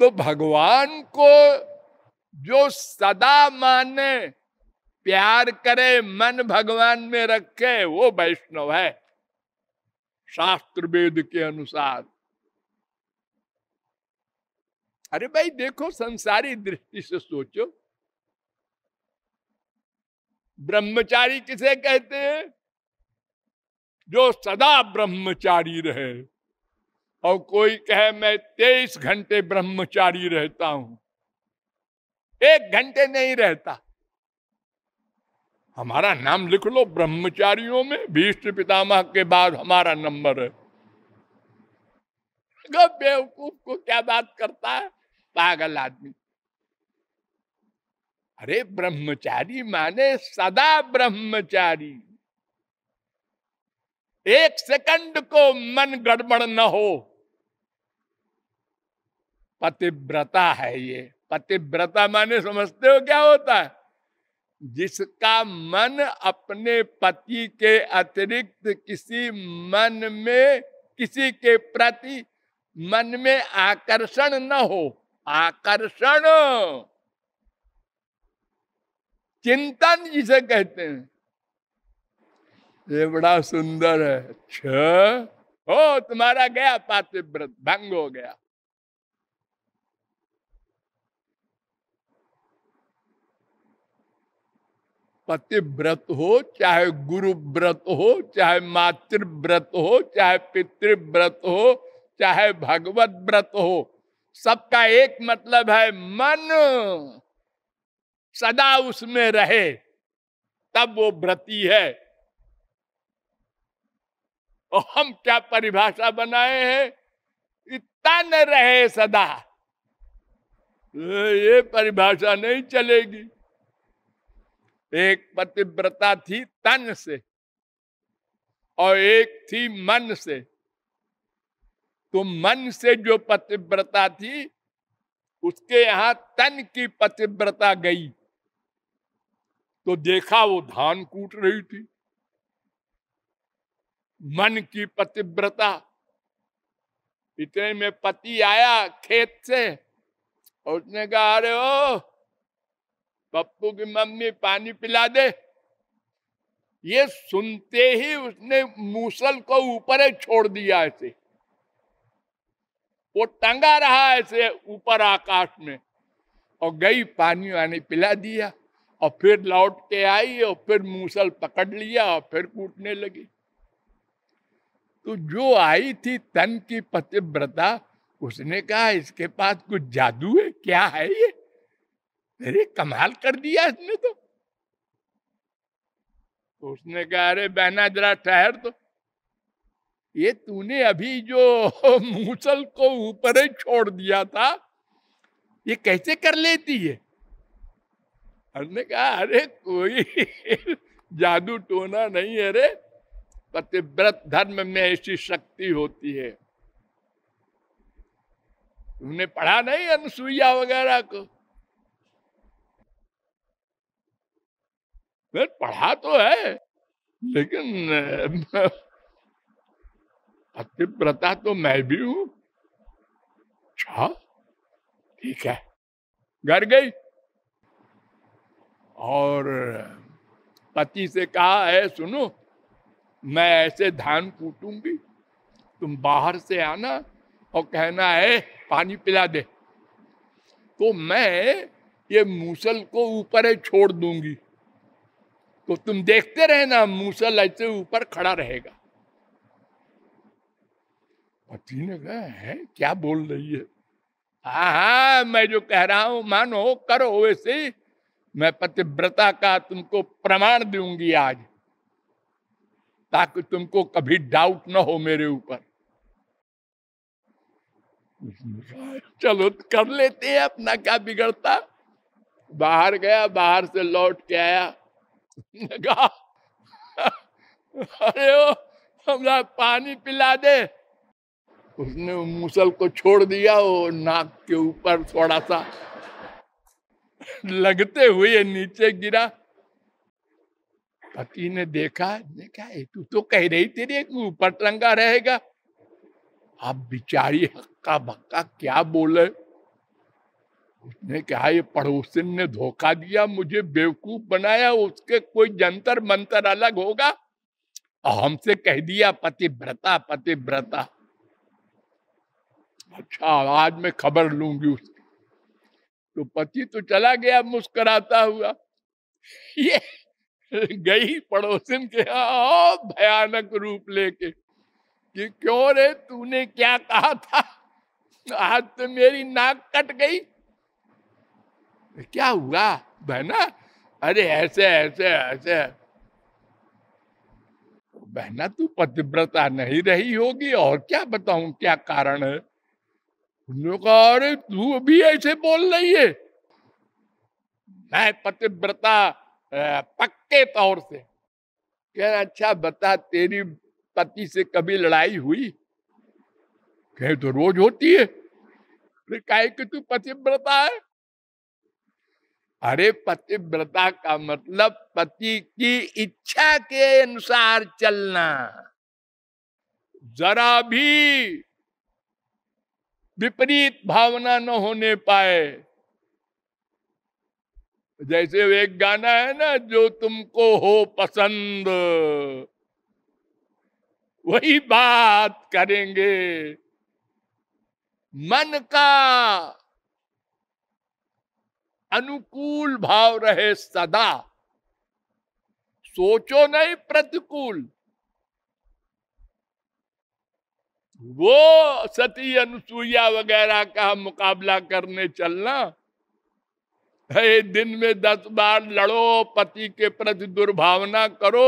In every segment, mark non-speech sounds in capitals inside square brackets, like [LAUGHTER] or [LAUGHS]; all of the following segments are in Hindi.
तो भगवान को जो सदा माने प्यार करे मन भगवान में रखे वो वैष्णव है शास्त्र वेद के अनुसार अरे भाई देखो संसारी दृष्टि से सोचो ब्रह्मचारी किसे कहते हैं जो सदा ब्रह्मचारी रहे और कोई कहे मैं तेईस घंटे ब्रह्मचारी रहता हूं एक घंटे नहीं रहता हमारा नाम लिख लो ब्रह्मचारियों में भीष्ट पितामह के बाद हमारा नंबर है बेवकूफ को क्या बात करता है पागल आदमी अरे ब्रह्मचारी माने सदा ब्रह्मचारी एक सेकंड को मन गड़बड़ न हो पतिव्रता है ये पतिव्रता माने समझते हो क्या होता है जिसका मन अपने पति के अतिरिक्त किसी मन में किसी के प्रति मन में आकर्षण न हो आकर्षण चिंतन जिसे कहते हैं ये बड़ा सुंदर है अच्छा ओ तुम्हारा गया पार्थिव व्रत भंग हो गया पति व्रत हो चाहे गुरु व्रत हो चाहे मातृव्रत हो चाहे पितृव्रत हो चाहे भगवत व्रत हो सबका एक मतलब है मन सदा उसमें रहे तब वो व्रती है और तो हम क्या परिभाषा बनाए हैं तन रहे सदा ये परिभाषा नहीं चलेगी एक पतिव्रता थी तन से और एक थी मन से तो मन से जो पतिव्रता थी उसके यहां तन की पतिव्रता गई तो देखा वो धान कूट रही थी मन की पतिव्रता इतने में पति आया खेत से और उसने कहा अरे ओ पप्पू की मम्मी पानी पिला दे ये सुनते ही उसने मूसल को ऊपर छोड़ दिया ऐसे वो टंगा रहा ऐसे ऊपर आकाश में और गई पानी वानी पिला दिया और फिर लौट के आई और फिर मूसल पकड़ लिया और फिर कूटने लगी तो जो आई थी तन की पतिव्रता उसने कहा इसके पास कुछ जादू है क्या है ये अरे कमाल कर दिया इसने तो तो उसने कहा अरे बहना जरा ठहर तो ये तूने अभी जो [LAUGHS] मूसल को ऊपर ही छोड़ दिया था ये कैसे कर लेती है उसने कहा अरे कोई [LAUGHS] जादू टोना नहीं है अरे पतिव्रत धर्म में ऐसी शक्ति होती है तुमने पढ़ा नहीं अनुसुईया वगैरह को फिर पढ़ा तो है लेकिन पतिव्रता तो मैं भी हूं अच्छा ठीक है घर गई और पति से कहा है सुनो मैं ऐसे धान कूटूंगी तुम बाहर से आना और कहना है पानी पिला दे तो मैं ये मूसल को ऊपर छोड़ दूंगी तो तुम देखते रहना मूसल ऐसे ऊपर खड़ा रहेगा पति ने कहा है क्या बोल रही है हा हा मैं जो कह रहा हूं मानो करो वैसे मैं पतिव्रता का तुमको प्रमाण दूंगी आज ताकि तुमको कभी डाउट ना हो मेरे ऊपर चलो कर लेते हैं अपना क्या बिगड़ता बाहर गया बाहर से लौट के आया अरे ओ हमरा पानी पिला दे उसने मुसल को छोड़ दिया वो नाक के ऊपर थोड़ा सा लगते हुए नीचे गिरा पति ने देखा ने क्या तू तो कह रही तेरे ऊपर टंगा रहेगा आप बिचारी हक्का बक्का क्या बोले उसने कहा ये पड़ोसिन ने धोखा दिया मुझे बेवकूफ बनाया उसके कोई जंतर मंतर अलग होगा और हमसे कह दिया पति व्रता पति व्रता अच्छा आज मैं खबर लूंगी उसकी तो पति तो चला गया मुस्कुराता हुआ ये गई पड़ोसन के और भयानक रूप लेके कि क्यों रे तूने क्या कहा था आज तो मेरी नाक कट गई क्या हुआ बहना अरे ऐसे ऐसे ऐसे बहना तू पतिव्रता नहीं रही होगी और क्या बताऊं क्या कारण है उन्होंने कहा अरे तू भी ऐसे बोल रही है मैं पतिव्रता पक्के तौर से कह अच्छा बता तेरी पति से कभी लड़ाई हुई कहे तो रोज होती है फिर कहे कि तू पतिव्रता है अरे पतिव्रता का मतलब पति की इच्छा के अनुसार चलना जरा भी विपरीत भावना न होने पाए जैसे एक गाना है ना जो तुमको हो पसंद वही बात करेंगे मन का अनुकूल भाव रहे सदा सोचो नहीं प्रतिकूल वो सती अनुसुईया वगैरह का मुकाबला करने चलना है दिन में दस बार लड़ो पति के प्रति दुर्भावना करो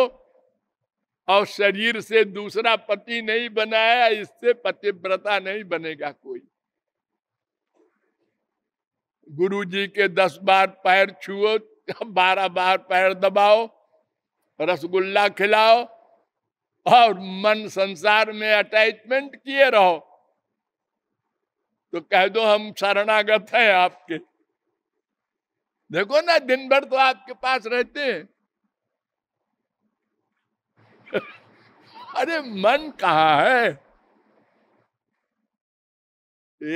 और शरीर से दूसरा पति नहीं बनाया इससे पतिव्रता नहीं बनेगा कोई गुरु जी के दस बार पैर छुओ बारह बार पैर दबाओ रसगुल्ला खिलाओ और मन संसार में अटैचमेंट किए रहो तो कह दो हम शरणागत हैं आपके देखो ना दिन भर तो आपके पास रहते हैं [LAUGHS] अरे मन कहा है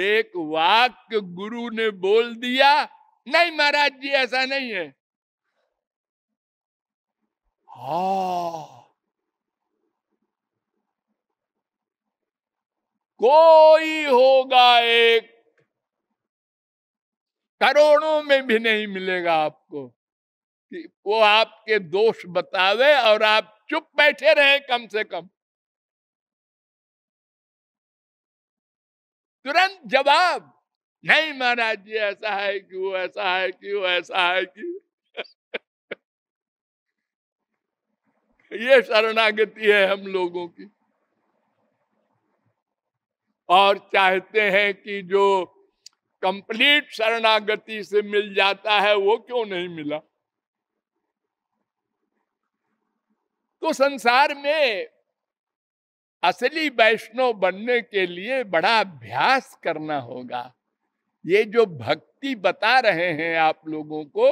एक वाक्य गुरु ने बोल दिया नहीं महाराज जी ऐसा नहीं है हा कोई होगा एक करोड़ों में भी नहीं मिलेगा आपको कि वो आपके दोष बतावे और आप चुप बैठे रहे कम से कम तुरंत जवाब नहीं महाराज जी ऐसा है कि वो ऐसा है कि वो ऐसा है कि ये शरणागति है हम लोगों की और चाहते हैं कि जो कंप्लीट शरणागति से मिल जाता है वो क्यों नहीं मिला तो संसार में असली वैष्णव बनने के लिए बड़ा अभ्यास करना होगा ये जो भक्ति बता रहे हैं आप लोगों को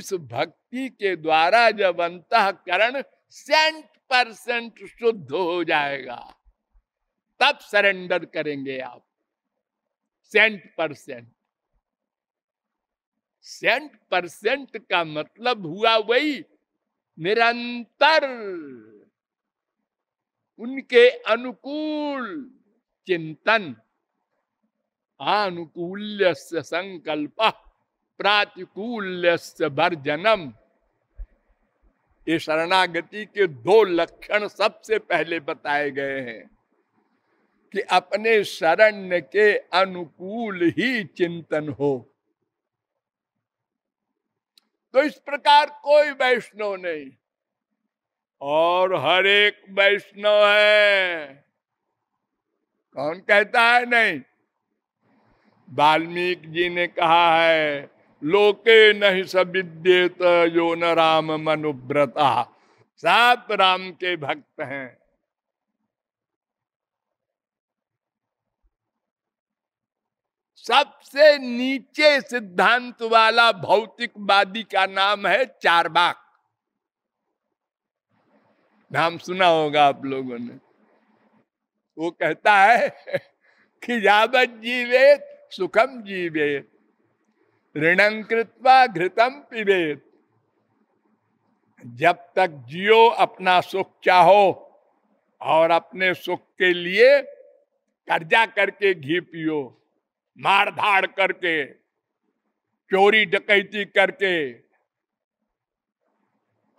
इस भक्ति के द्वारा जब अंतकरण सेंट परसेंट शुद्ध हो जाएगा तब सरेंडर करेंगे आप सेंट परसेंट सेंट परसेंट का मतलब हुआ वही निरंतर उनके अनुकूल चिंतन से संकल्प प्रातिकूल्य वर्जनम ये शरणागति के दो लक्षण सबसे पहले बताए गए हैं कि अपने शरण के अनुकूल ही चिंतन हो तो इस प्रकार कोई वैष्णव नहीं और हर एक वैष्णव है कौन कहता है नहीं वाल्मीकि जी ने कहा है लोके नहीं सविद्येत यो न राम मनुव्रता सब राम के भक्त हैं सबसे नीचे सिद्धांत वाला भौतिकवादी का नाम है चारबाक नाम सुना होगा आप लोगों ने वो कहता है कि जावत जीवेत सुखम जीवेत ऋणं कृत्वा घृतम पिबेत जब तक जियो अपना सुख चाहो और अपने सुख के लिए कर्जा करके घी पियो मार धाड़ करके चोरी डकैती करके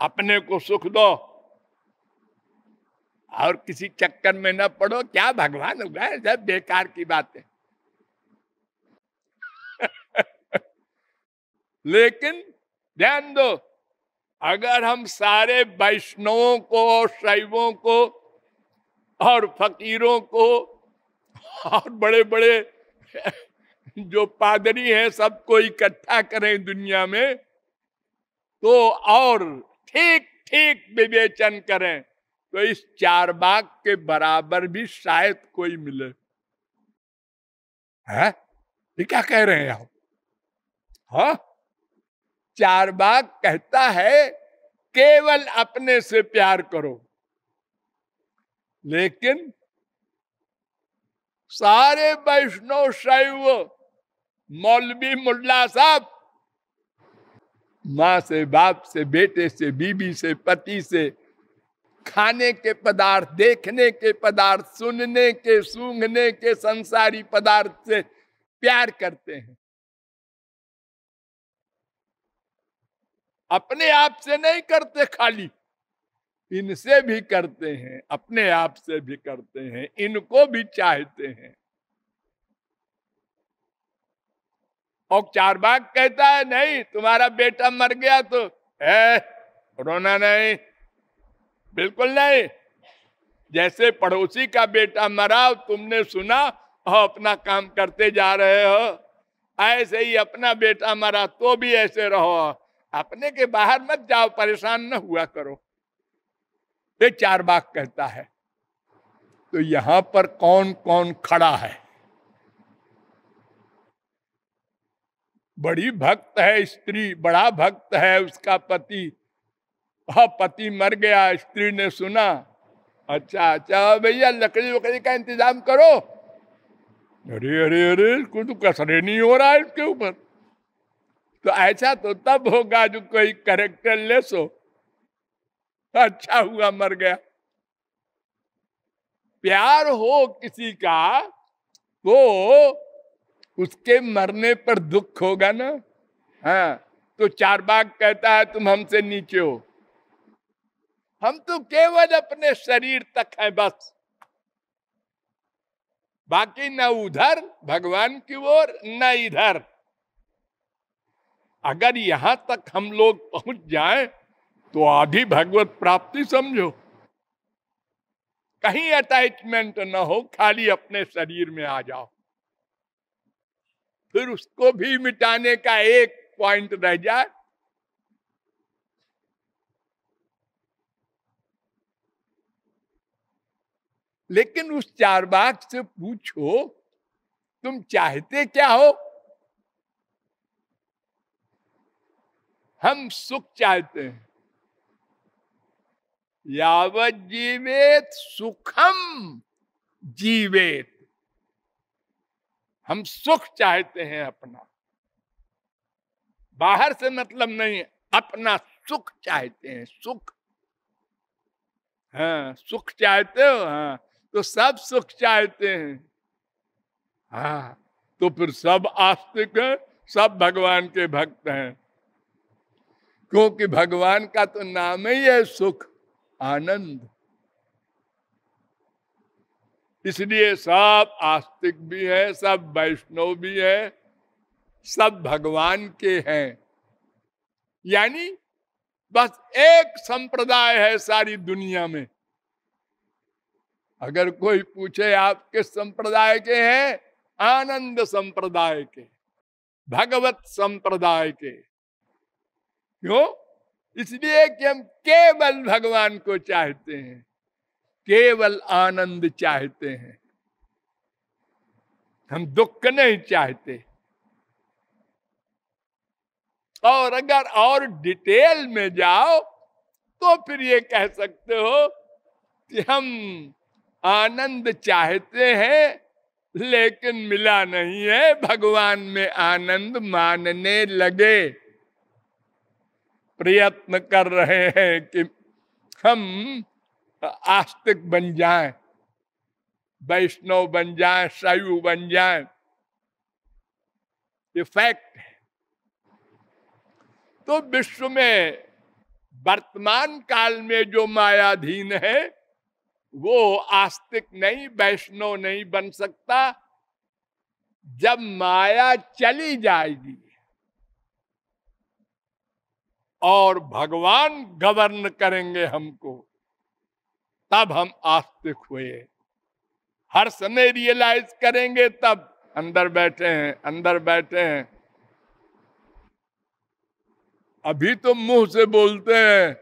अपने को सुख दो और किसी चक्कर में न पड़ो क्या भगवान होगा सब बेकार की बात है [LAUGHS] लेकिन ध्यान दो अगर हम सारे वैष्णवों को और शैवों को और फकीरों को और बड़े बड़े [LAUGHS] जो पादरी है सबको इकट्ठा करें दुनिया में तो और ठीक ठीक विवेचन करें तो इस चार बाग के बराबर भी शायद कोई मिले है ये क्या कह रहे हैं आप हा चार बाग कहता है केवल अपने से प्यार करो लेकिन सारे वैष्णव शैव मौलवी मुल्ला साहब माँ से बाप से बेटे से बीबी से पति से खाने के पदार्थ देखने के पदार्थ सुनने के सूंघने के संसारी पदार्थ से प्यार करते हैं अपने आप से नहीं करते खाली इनसे भी करते हैं अपने आप से भी करते हैं इनको भी चाहते हैं और चार बाग कहता है नहीं तुम्हारा बेटा मर गया तो है रोना नहीं बिल्कुल नहीं जैसे पड़ोसी का बेटा मरा तुमने सुना और अपना काम करते जा रहे हो ऐसे ही अपना बेटा मरा तो भी ऐसे रहो अपने के बाहर मत जाओ परेशान न हुआ करो ये चार बाग कहता है तो यहां पर कौन कौन खड़ा है बड़ी भक्त है स्त्री बड़ा भक्त है उसका पति हाँ, पति मर गया स्त्री ने सुना अच्छा अच्छा भैया लकड़ी वकड़ी का इंतजाम करो अरे अरे अरे कुछ तो कसरे नहीं हो रहा है इसके ऊपर तो ऐसा तो तब होगा जो कोई करेक्टर लेस हो अच्छा हुआ मर गया प्यार हो किसी का तो उसके मरने पर दुख होगा ना हाँ तो बाग कहता है तुम हमसे नीचे हो हम तो केवल अपने शरीर तक है बस बाकी न उधर भगवान की ओर न इधर अगर यहां तक हम लोग पहुंच जाएं तो आधी भगवत प्राप्ति समझो कहीं अटैचमेंट ना हो खाली अपने शरीर में आ जाओ फिर उसको भी मिटाने का एक पॉइंट रह जाए लेकिन उस चार बाग से पूछो तुम चाहते क्या हो हम सुख चाहते हैं यावत जीवेत सुखम जीवेत हम सुख चाहते हैं अपना बाहर से मतलब नहीं अपना सुख चाहते हैं सुख हाँ सुख चाहते हो हाँ तो सब सुख चाहते हैं हाँ तो फिर सब आस्तिक है सब भगवान के भक्त हैं क्योंकि भगवान का तो नाम ही है सुख आनंद इसलिए सब आस्तिक भी है सब वैष्णव भी है सब भगवान के हैं यानी बस एक संप्रदाय है सारी दुनिया में अगर कोई पूछे आप किस संप्रदाय के हैं आनंद संप्रदाय के भगवत संप्रदाय के क्यों इसलिए कि हम केवल भगवान को चाहते हैं केवल आनंद चाहते हैं हम दुख नहीं चाहते और अगर और डिटेल में जाओ तो फिर ये कह सकते हो कि हम आनंद चाहते हैं लेकिन मिला नहीं है भगवान में आनंद मानने लगे प्रयत्न कर रहे हैं कि हम आस्तिक बन जाएं वैष्णव बन जाए शैव बन जाएं, ये फैक्ट है तो विश्व में वर्तमान काल में जो मायाधीन है वो आस्तिक नहीं वैष्णव नहीं बन सकता जब माया चली जाएगी और भगवान गवर्न करेंगे हमको तब हम आस्तिक हुए हर समय रियलाइज करेंगे तब अंदर बैठे हैं अंदर बैठे हैं अभी तो मुंह से बोलते हैं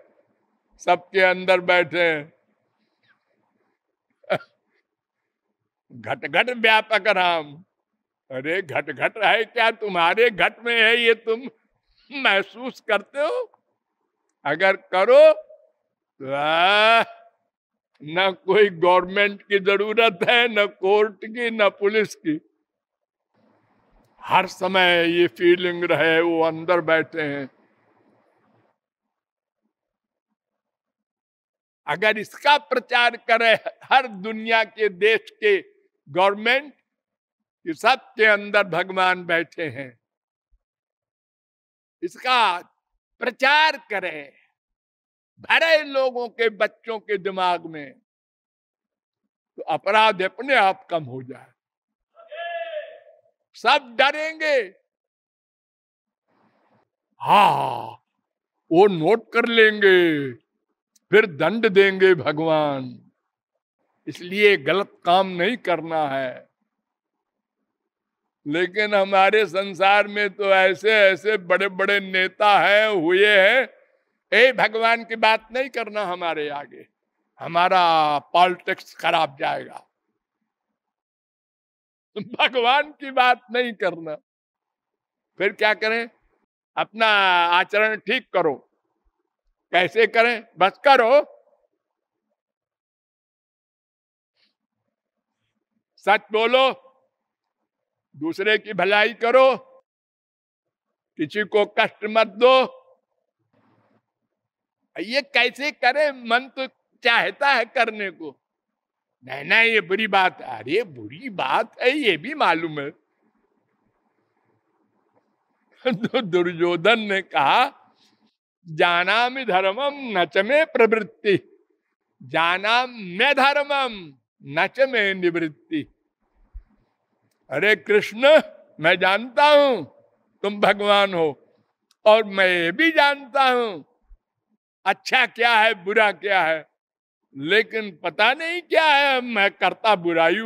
सबके अंदर बैठे हैं [LAUGHS] घट घट व्यापक राम अरे घट घट है क्या तुम्हारे घट में है ये तुम महसूस करते हो अगर करो तो आ, ना कोई गवर्नमेंट की जरूरत है ना कोर्ट की ना पुलिस की हर समय ये फीलिंग रहे वो अंदर बैठे हैं अगर इसका प्रचार करे हर दुनिया के देश के गवर्नमेंट कि सबके अंदर भगवान बैठे हैं इसका प्रचार करें भरे लोगों के बच्चों के दिमाग में तो अपराध अपने आप कम हो जाए सब डरेंगे हा वो नोट कर लेंगे फिर दंड देंगे भगवान इसलिए गलत काम नहीं करना है लेकिन हमारे संसार में तो ऐसे ऐसे बड़े बड़े नेता हैं हुए हैं ए भगवान की बात नहीं करना हमारे आगे हमारा पॉलिटिक्स खराब जाएगा भगवान की बात नहीं करना फिर क्या करें अपना आचरण ठीक करो कैसे करें बस करो सच बोलो दूसरे की भलाई करो किसी को कष्ट मत दो ये कैसे करें मन तो चाहता है करने को नहीं ना ये बुरी बात अरे बुरी बात है ये भी मालूम है [LAUGHS] तो दुर्योधन ने कहा जाना मैं धर्मम नच में प्रवृत्ति जाना मैं धर्मम नच में निवृत्ति अरे कृष्ण मैं जानता हूं तुम भगवान हो और मैं ये भी जानता हूं अच्छा क्या है बुरा क्या है लेकिन पता नहीं क्या है मैं करता बुराई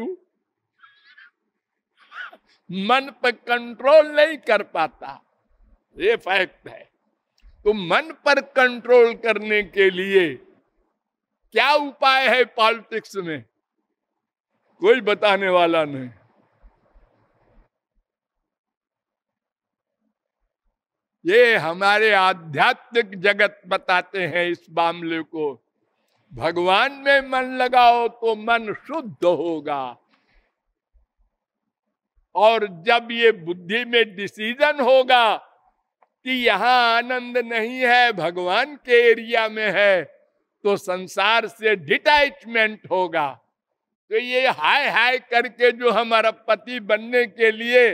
मन पर कंट्रोल नहीं कर पाता ये फैक्ट है तो मन पर कंट्रोल करने के लिए क्या उपाय है पॉलिटिक्स में कोई बताने वाला नहीं ये हमारे आध्यात्मिक जगत बताते हैं इस मामले को भगवान में मन लगाओ तो मन शुद्ध होगा और जब ये बुद्धि में डिसीजन होगा कि यहाँ आनंद नहीं है भगवान के एरिया में है तो संसार से डिटैचमेंट होगा तो ये हाय हाय करके जो हमारा पति बनने के लिए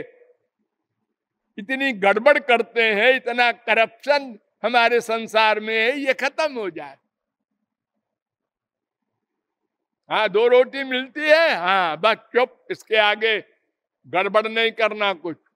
इतनी गड़बड़ करते हैं इतना करप्शन हमारे संसार में है ये खत्म हो जाए हाँ दो रोटी मिलती है हाँ बस चुप इसके आगे गड़बड़ नहीं करना कुछ